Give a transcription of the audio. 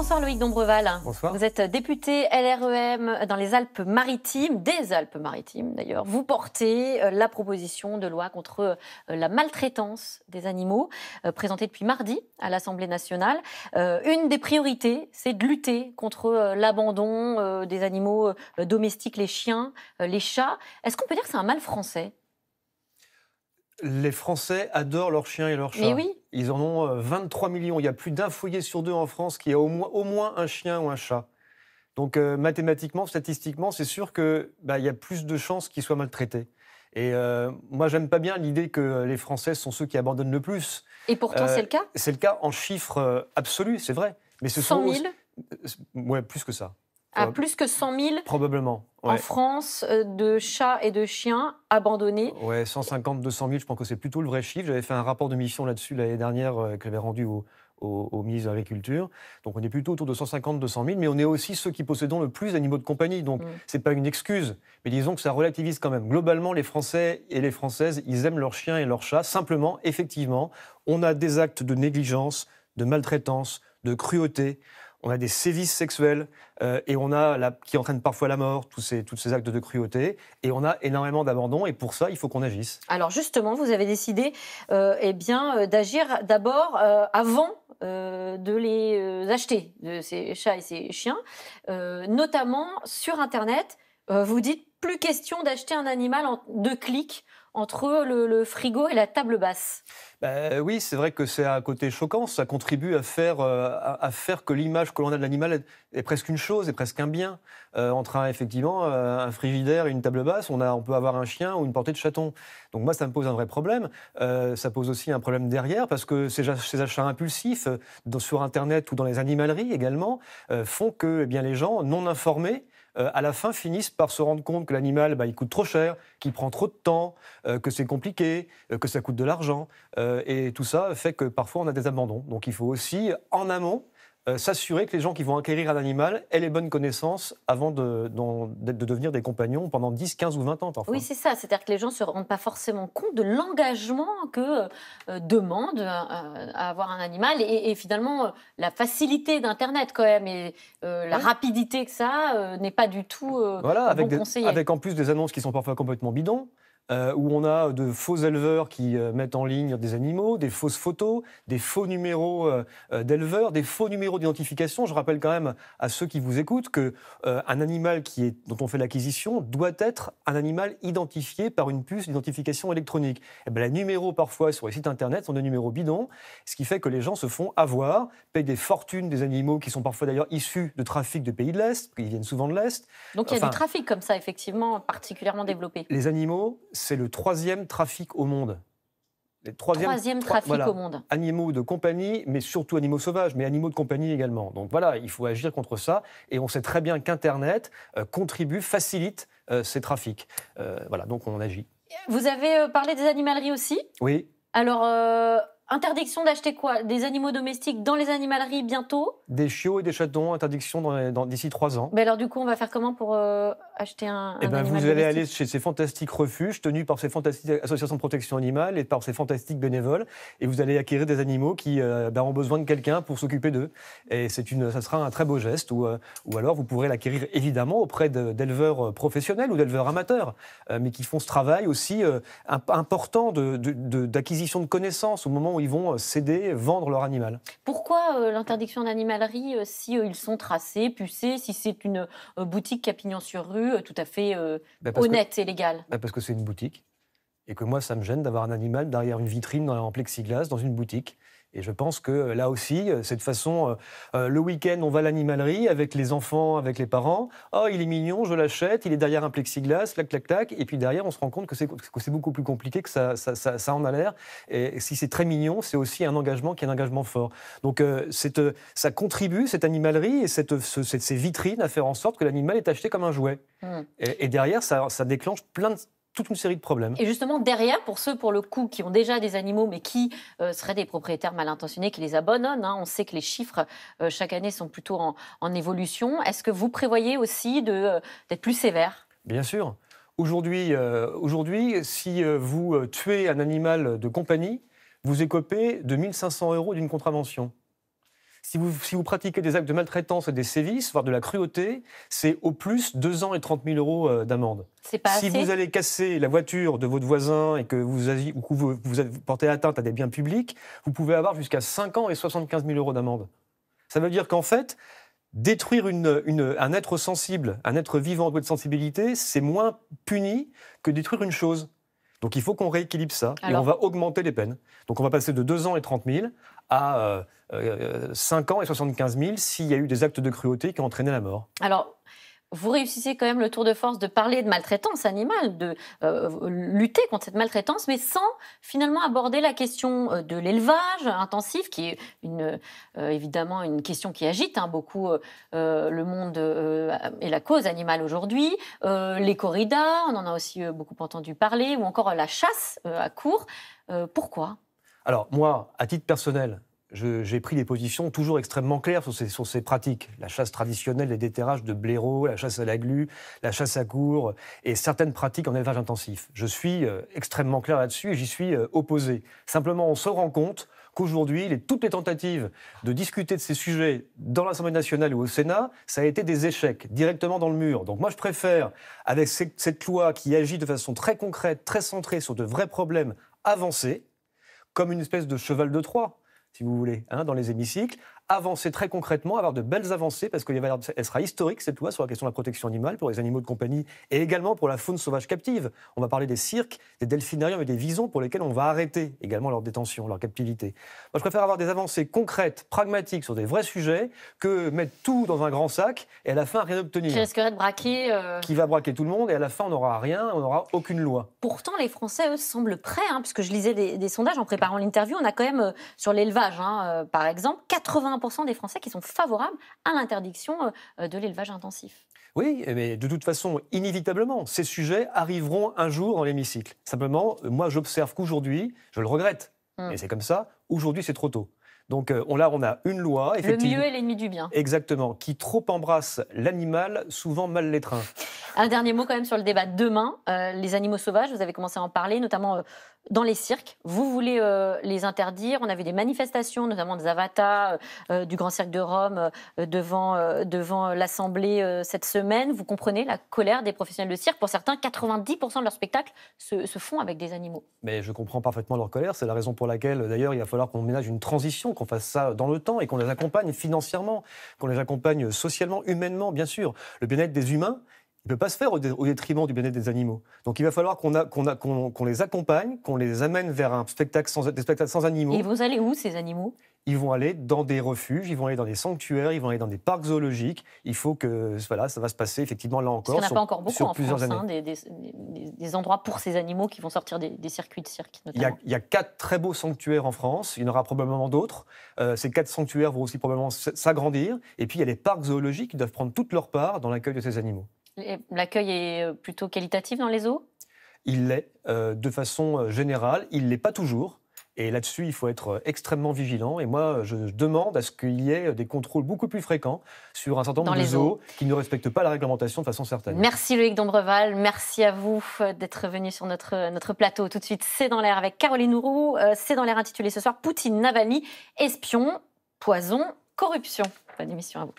Bonsoir Loïc Dombreval. Vous êtes député LREM dans les Alpes-Maritimes, des Alpes-Maritimes d'ailleurs. Vous portez euh, la proposition de loi contre euh, la maltraitance des animaux, euh, présentée depuis mardi à l'Assemblée nationale. Une des priorités, c'est de lutter contre l'abandon des animaux domestiques, les chiens, les chats. Est-ce qu'on peut dire que c'est un mal français les Français adorent leurs chiens et leurs chats. Mais oui. Ils en ont 23 euh, millions. Il y a plus d'un foyer sur deux en France qui a au moins, un chien ou un chat. Donc euh, mathématiquement, statistiquement, c'est sûr qu'il bah, y a plus de chances qu'ils soient maltraités. Et euh, moi, j'aime pas bien l'idée que les Français sont ceux qui abandonnent le plus. Et pourtant, c'est le cas C'est le cas en chiffres absolus, c'est vrai. Mais ce 100 000 sont... Ouais, plus que ça. À ah, plus que 100 000 Probablement en France euh, de chats et de chiens abandonnés. Ouais, 150, 200 000, je pense que c'est plutôt le vrai chiffre. J'avais fait un rapport de mission là-dessus l'année dernière euh, que j'avais rendu au, ministre de l'Agriculture. Donc on est plutôt autour de 150, 200 000, mais on est aussi ceux qui possédons le plus d'animaux de compagnie. Donc ce mm. c'est pas une excuse, mais disons que ça relativise quand même. Globalement, les Français et les Françaises, ils aiment leurs chiens et leurs chats. Simplement, effectivement, on a des actes de négligence, de maltraitance, de cruauté on a des sévices sexuels euh, et on a qui entraînent parfois la mort, tous ces, ces actes de cruauté, et on a énormément d'abandon. Et pour ça, il faut qu'on agisse. Alors justement, vous avez décidé, euh, eh bien, euh, d'agir d'abord avant de les acheter, de ces chats et ces chiens, notamment sur Internet. vous dites plus question d'acheter un animal en deux clics entre le, frigo et la table basse. Bah, oui, c'est vrai que c'est un côté choquant. Ça contribue à faire, euh, à, faire que l'image que l'on a de l'animal est, presque une chose, est presque un bien. Euh, entre un, effectivement euh, un frigidaire et une table basse, on, peut avoir un chien ou une portée de chaton. Donc moi, ça me pose un vrai problème. ça pose aussi un problème derrière parce que ces, achats impulsifs sur Internet ou dans les animaleries également font que eh bien, les gens non informés euh, à la fin finissent par se rendre compte que l'animal, bah, il coûte trop cher, qu'il prend trop de temps, euh, que c'est compliqué, euh, que ça coûte de l'argent. et tout ça fait que parfois on a des abandons. Donc il faut aussi, en amont, euh, s'assurer que les gens qui vont acquérir un animal aient les bonnes connaissances avant de, de, devenir des compagnons pendant 10, 15 ou 20 ans parfois. Oui, c'est ça. C'est-à-dire que les gens ne se rendent pas forcément compte de l'engagement que euh, demande euh, avoir un animal et, finalement la facilité d'Internet quand même et la rapidité que ça n'est pas du tout voilà, bon des, Avec en plus des annonces qui sont parfois complètement bidons. Euh, où on a de faux éleveurs qui euh, mettent en ligne des animaux, des fausses photos, des faux numéros euh, d'éleveurs, des faux numéros d'identification. Je rappelle quand même à ceux qui vous écoutent que un animal qui est, dont on fait l'acquisition doit être un animal identifié par une puce d'identification électronique. Et eh ben, les numéros parfois sur les sites internet sont des numéros bidons, ce qui fait que les gens se font avoir, payent des fortunes des animaux qui sont parfois d'ailleurs issus de trafic de pays de l'Est, qui viennent souvent de l'Est. Donc il y a du trafic comme ça effectivement particulièrement développé. Les animaux c'est le troisième trafic au monde. les troisième, trafic au monde. Animaux de compagnie, mais surtout animaux sauvages, mais animaux de compagnie également. Donc voilà, il faut agir contre ça. Et on sait très bien qu'Internet euh, contribue, facilite euh, ces trafics. Euh, voilà, donc on agit. Vous avez parlé des animaleries aussi Oui. Alors, interdiction d'acheter quoi Des animaux domestiques dans les animaleries bientôt Des chiots et des chatons, interdiction d'ici trois ans. Mais ben alors du coup, on va faire comment pour acheter un. et eh ben, vous allez aller chez ces fantastiques refuges tenus par ces fantastiques associations de protection animale et par ces fantastiques bénévoles, et vous allez acquérir des animaux qui euh, ben, ont besoin de quelqu'un pour s'occuper d'eux. Et c'est une, ça sera un très beau geste. Ou, euh, ou alors vous pourrez l'acquérir évidemment auprès d'éleveurs euh, professionnels ou d'éleveurs amateurs, mais qui font ce travail aussi important d'acquisition de, de, de, connaissances au moment où ils vont céder, vendre leur animal. Pourquoi l'interdiction d'animalerie si ils sont tracés, pucés, si c'est une boutique capignon sur rue? Euh, tout à fait euh, bah, honnête et légal. Bah, parce que c'est une boutique et que moi, ça me gêne d'avoir un animal derrière une vitrine en plexiglas dans une boutique. Et je pense que euh, là aussi, euh, cette façon, euh, le week-end, on va à l'animalerie avec les enfants, avec les parents. Oh, il est mignon, je l'achète, il est derrière un plexiglas, clac, clac, tac. Et puis derrière, on se rend compte que c'est beaucoup plus compliqué que ça, ça, en a l'air. Et si c'est très mignon, c'est aussi un engagement qui est un engagement fort. Donc ça contribue, cette animalerie et cette, ces vitrines, à faire en sorte que l'animal est acheté comme un jouet. Mmh. et, derrière, ça, déclenche plein de, toute une série de problèmes. Et justement, derrière, pour ceux, pour le coup, qui ont déjà des animaux, mais qui euh, seraient des propriétaires mal intentionnés, qui les abandonnent, hein, on sait que les chiffres euh, chaque année sont plutôt en, évolution. Est-ce que vous prévoyez aussi euh, d'être plus sévère Bien sûr. Aujourd'hui, aujourd'hui, si vous tuez un animal de compagnie, vous écopez de 1500 euros d'une contravention si vous, pratiquez des actes de maltraitance et des sévices, voire de la cruauté, c'est au plus 2 ans et 30 000 euros euh, d'amende. si vous allez casser la voiture de votre voisin et que vous, ou vous, portez atteinte à des biens publics, vous pouvez avoir jusqu'à 5 ans et 75 000 euros d'amende. Ça veut dire qu'en fait, détruire un être sensible, un être vivant de sensibilité, c'est moins puni que détruire une chose. Donc il faut qu'on rééquilibre ça et on va augmenter les peines. Donc on va passer de 2 ans et 30 000 à 5 euh, euh, ans et 75 000 s'il y a eu des actes de cruauté qui ont entraîné la mort Alors, vous réussissez quand même le tour de force de parler de maltraitance animale, de euh, lutter contre cette maltraitance, mais sans finalement aborder la question de l'élevage intensif, qui est une, évidemment une question qui agite hein, beaucoup le monde et la cause animale aujourd'hui. les corridas, on en a aussi beaucoup entendu parler, ou encore la chasse à court. pourquoi alors moi, à titre personnel, j'ai pris des positions toujours extrêmement claires sur ces, pratiques. La chasse traditionnelle, les déterrages de blaireaux, la chasse à la glu, la chasse à cour et certaines pratiques en élevage intensif. Je suis euh, extrêmement clair là-dessus et j'y suis euh, opposé. Simplement, on se rend compte qu'aujourd'hui, toutes les tentatives de discuter de ces sujets dans l'Assemblée nationale ou au Sénat, ça a été des échecs, directement dans le mur. Donc moi, je préfère, avec cette loi qui agit de façon très concrète, très centrée sur de vrais problèmes avancés, comme une espèce de cheval de Troie, si vous voulez, hein, dans les hémicycles, avancer très concrètement, avoir de belles avancées, parce qu'elle sera historique, cette loi, sur la question de la protection animale pour les animaux de compagnie et également pour la faune sauvage captive. On va parler des cirques, des delphinariums et des visons pour lesquels on va arrêter également leur détention, leur captivité. Moi, je préfère avoir des avancées concrètes, pragmatiques sur des vrais sujets que mettre tout dans un grand sac et à la fin rien obtenir. Qui risquerait de braquer. Euh. Qui va braquer tout le monde et à la fin on n'aura rien, on n'aura aucune loi. Pourtant, les Français, eux, semblent prêts, hein, puisque je lisais des, sondages en préparant l'interview, on a quand même euh, sur l'élevage, hein, euh, par exemple, 80 des Français qui sont favorables à l'interdiction euh, de l'élevage intensif. Oui, mais eh de toute façon, inévitablement, ces sujets arriveront un jour dans l'hémicycle. Simplement, euh, moi, j'observe qu'aujourd'hui, je le regrette, Mais hmm. et c'est comme ça, aujourd'hui, c'est trop tôt. Donc euh, là, on a une loi. le mieux est l'ennemi du bien. Exactement, qui trop embrasse l'animal, souvent mal l'étreint. Un dernier mot quand même sur le débat demain. les animaux sauvages, vous avez commencé à en parler, notamment dans les cirques. Vous voulez euh, les interdire. On a avait des manifestations, notamment des avatars euh, euh, du Grand Cirque de Rome devant, devant l'Assemblée cette semaine. Vous comprenez la colère des professionnels de cirque. Pour certains, 90% de leurs spectacles se, se, font avec des animaux. Mais je comprends parfaitement leur colère. C'est la raison pour laquelle, d'ailleurs, il va falloir qu'on ménage une transition, qu'on fasse ça dans le temps et qu'on les accompagne financièrement, qu'on les accompagne socialement, humainement, bien sûr. Le bien-être des humains, ne peut pas se faire au, détriment du bien-être des animaux. Donc il va falloir qu'on les accompagne, qu'on les amène vers un spectacle sans, des spectacles sans animaux. Et vous allez où ces animaux ils vont aller dans des refuges, ils vont aller dans des sanctuaires, ils vont aller dans des parcs zoologiques. Il faut que voilà, ça va se passer effectivement là encore. Parce en sur, a pas encore beaucoup en hein, plusieurs France, hein, des, des, endroits pour ces animaux qui vont sortir des, circuits de cirque. Il, y a, quatre très beaux sanctuaires en France. Il y en aura probablement d'autres. Euh, ces quatre sanctuaires vont aussi probablement s'agrandir. Et puis il y a les parcs zoologiques qui doivent prendre toute leur part dans l'accueil de ces animaux. L'accueil est euh, plutôt qualitatif dans les eaux Il l'est euh, de façon euh, générale, il ne l'est pas toujours. Et là-dessus, il faut être extrêmement vigilant. Et moi, je demande à ce qu'il y ait des contrôles beaucoup plus fréquents sur un certain nombre de zoos, qui ne respectent pas la réglementation de façon certaine. Merci Loïc Dombreval. Merci à vous d'être venu sur notre, notre plateau. Tout de suite, C'est dans l'air avec Caroline Roux. C'est dans l'air intitulé ce soir Poutine, Navalny, espion, poison, corruption. pas démission à vous.